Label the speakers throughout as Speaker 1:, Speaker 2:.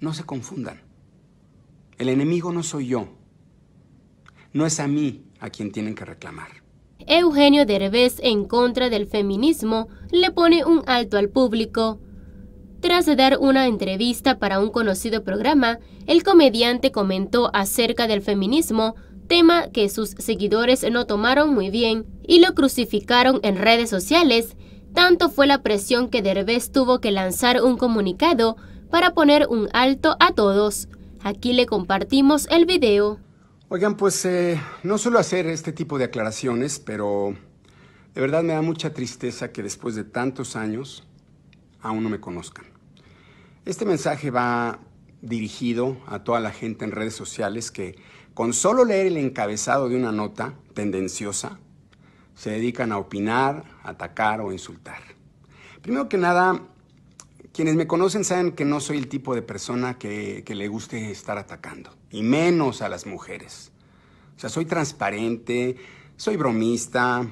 Speaker 1: No se confundan. El enemigo no soy yo. No es a mí a quien tienen que reclamar.
Speaker 2: Eugenio Derbez en contra del feminismo le pone un alto al público. Tras dar una entrevista para un conocido programa, el comediante comentó acerca del feminismo, tema que sus seguidores no tomaron muy bien y lo crucificaron en redes sociales. Tanto fue la presión que Derbez tuvo que lanzar un comunicado para poner un alto a todos. Aquí le compartimos el video.
Speaker 1: Oigan, pues eh, no suelo hacer este tipo de aclaraciones, pero de verdad me da mucha tristeza que después de tantos años aún no me conozcan. Este mensaje va dirigido a toda la gente en redes sociales que con solo leer el encabezado de una nota tendenciosa se dedican a opinar, atacar o insultar. Primero que nada, quienes me conocen saben que no soy el tipo de persona que, le guste estar atacando, y menos a las mujeres. O sea, soy transparente, soy bromista,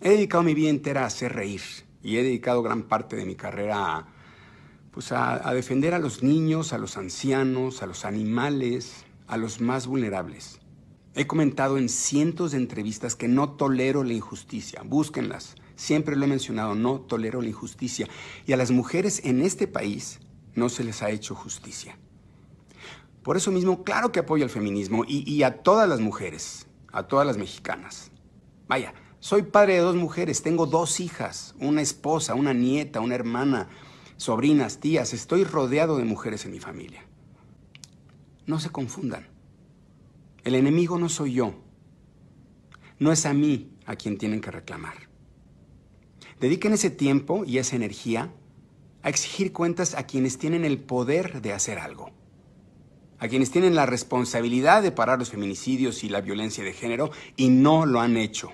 Speaker 1: he dedicado mi vida entera a hacer reír y he dedicado gran parte de mi carrera a pues, defender a los niños, a los ancianos, a los animales, a los más vulnerables. He comentado en cientos de entrevistas que no tolero la injusticia, búsquenlas. Siempre lo he mencionado, no tolero la injusticia. Y a las mujeres en este país no se les ha hecho justicia. Por eso mismo, claro que apoyo al feminismo y, y, a todas las mujeres, a todas las mexicanas. Vaya, soy padre de dos mujeres, tengo dos hijas, una esposa, una nieta, una hermana, sobrinas, tías. Estoy rodeado de mujeres en mi familia. No se confundan. El enemigo no soy yo. No es a mí a quien tienen que reclamar. Dediquen ese tiempo y esa energía a exigir cuentas a quienes tienen el poder de hacer algo, a quienes tienen la responsabilidad de parar los feminicidios y la violencia de género y no lo han hecho.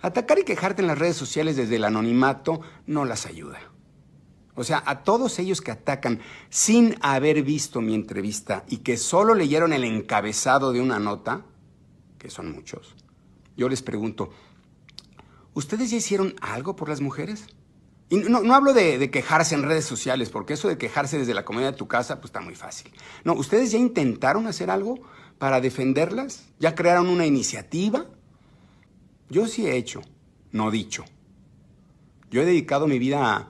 Speaker 1: Atacar y quejarte en las redes sociales desde el anonimato no las ayuda. O sea, a todos ellos que atacan sin haber visto mi entrevista y que solo leyeron el encabezado de una nota, que son muchos, yo les pregunto, ¿Ustedes ya hicieron algo por las mujeres? Y no, hablo de, quejarse en redes sociales, porque eso de quejarse desde la comodidad de tu casa, pues está muy fácil. No, ¿ustedes ya intentaron hacer algo para defenderlas? ¿Ya crearon una iniciativa? Yo sí he hecho, no dicho. Yo he dedicado mi vida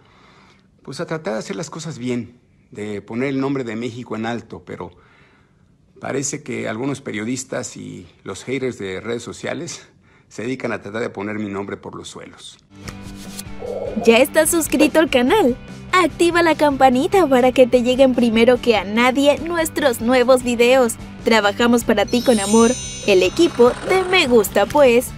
Speaker 1: pues a tratar de hacer las cosas bien, de poner el nombre de México en alto, pero parece que algunos periodistas y los haters de redes sociales se dedican a tratar de poner mi nombre por los suelos.
Speaker 2: ¿Ya estás suscrito al canal? Activa la campanita para que te lleguen primero que a nadie nuestros nuevos videos. Trabajamos para ti con amor, el equipo de Me Gusta Pues.